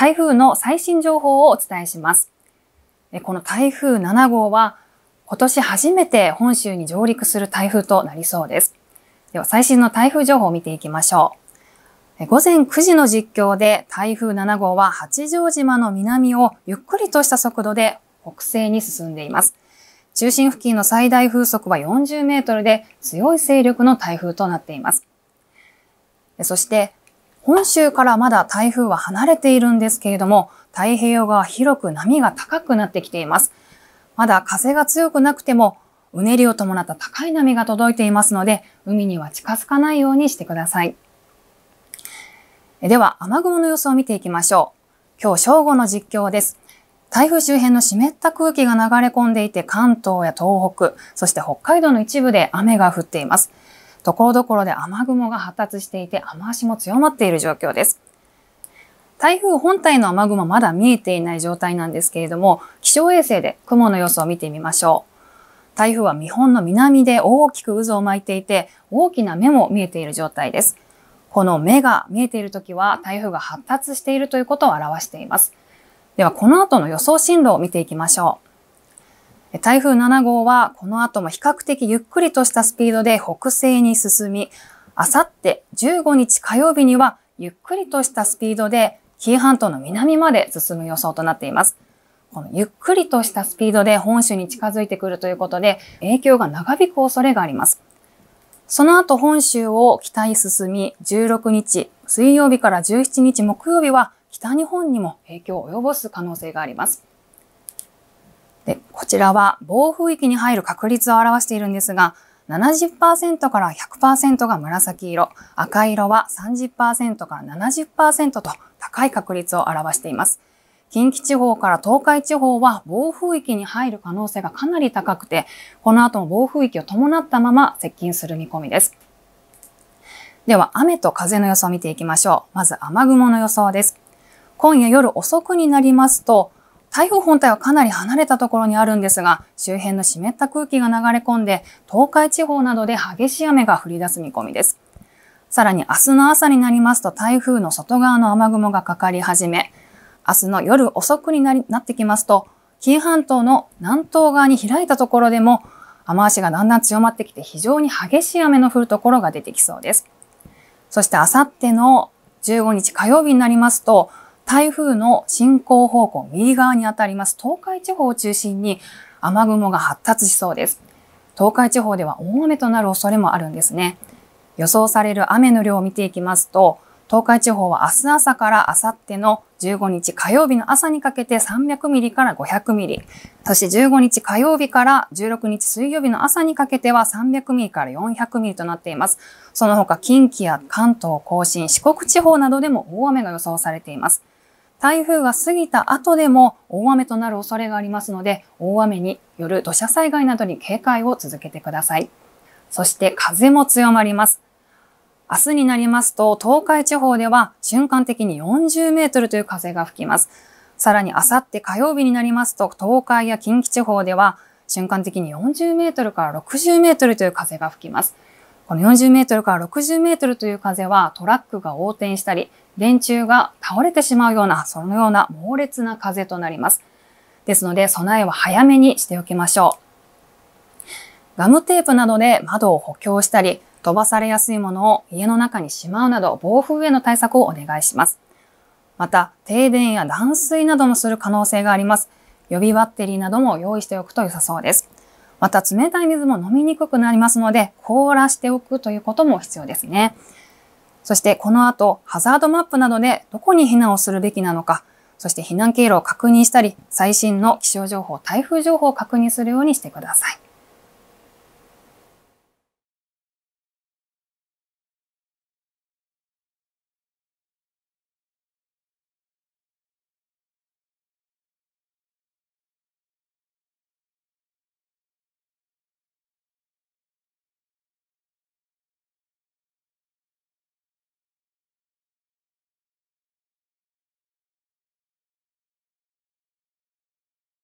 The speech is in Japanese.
台風の最新情報をお伝えします。この台風7号は今年初めて本州に上陸する台風となりそうです。では最新の台風情報を見ていきましょう。午前9時の実況で台風7号は八丈島の南をゆっくりとした速度で北西に進んでいます。中心付近の最大風速は40メートルで強い勢力の台風となっています。そして本州からまだ台風は離れているんですけれども、太平洋側広く波が高くなってきています。まだ風が強くなくても、うねりを伴った高い波が届いていますので、海には近づかないようにしてください。では、雨雲の様子を見ていきましょう。今日正午の実況です。台風周辺の湿った空気が流れ込んでいて、関東や東北、そして北海道の一部で雨が降っています。ところどころで雨雲が発達していて雨足も強まっている状況です。台風本体の雨雲まだ見えていない状態なんですけれども、気象衛星で雲の様子を見てみましょう。台風は日本の南で大きく渦を巻いていて、大きな目も見えている状態です。この目が見えている時は台風が発達しているということを表しています。では、この後の予想進路を見ていきましょう。台風7号はこの後も比較的ゆっくりとしたスピードで北西に進み、あさって15日火曜日にはゆっくりとしたスピードで紀伊半島の南まで進む予想となっています。このゆっくりとしたスピードで本州に近づいてくるということで影響が長引く恐れがあります。その後本州を北へ進み16日水曜日から17日木曜日は北日本にも影響を及ぼす可能性があります。で、こちらは暴風域に入る確率を表しているんですが、70%から100%が紫色、赤色は30%から70%と高い確率を表しています。近畿地方から東海地方は暴風域に入る可能性がかなり高くて、この後も暴風域を伴ったまま接近する見込みです。では、雨と風の予想を見ていきましょう。まず雨雲の予想です。今夜夜遅くになりますと、台風本体はかなり離れたところにあるんですが、周辺の湿った空気が流れ込んで、東海地方などで激しい雨が降り出す見込みです。さらに明日の朝になりますと台風の外側の雨雲がかかり始め、明日の夜遅くになりなってきますと、紀伊半島の南東側に開いたところでも雨足がだんだん強まってきて非常に激しい雨の降るところが出てきそうです。そしてあさっての15日火曜日になりますと、台風の進行方向右側にあたります東海地方を中心に雨雲が発達しそうです。東海地方では大雨となる恐れもあるんですね。予想される雨の量を見ていきますと、東海地方は明日朝から明後日の15日火曜日の朝にかけて300ミリから500ミリ、そして15日火曜日から16日水曜日の朝にかけては300ミリから400ミリとなっています。その他近畿や関東甲信、四国地方などでも大雨が予想されています。台風が過ぎた後でも大雨となる恐れがありますので、大雨による土砂災害などに警戒を続けてください。そして風も強まります。明日になりますと、東海地方では瞬間的に40メートルという風が吹きます。さらにあさって火曜日になりますと、東海や近畿地方では瞬間的に40メートルから60メートルという風が吹きます。この40メートルから60メートルという風はトラックが横転したり、電柱が倒れてしまうような、そのような猛烈な風となります。ですので、備えは早めにしておきましょう。ガムテープなどで窓を補強したり、飛ばされやすいものを家の中にしまうなど、暴風への対策をお願いします。また、停電や断水などもする可能性があります。予備バッテリーなども用意しておくと良さそうです。また冷たい水も飲みにくくなりますので、凍らしておくということも必要ですね。そしてこの後、ハザードマップなどでどこに避難をするべきなのか、そして避難経路を確認したり、最新の気象情報、台風情報を確認するようにしてください。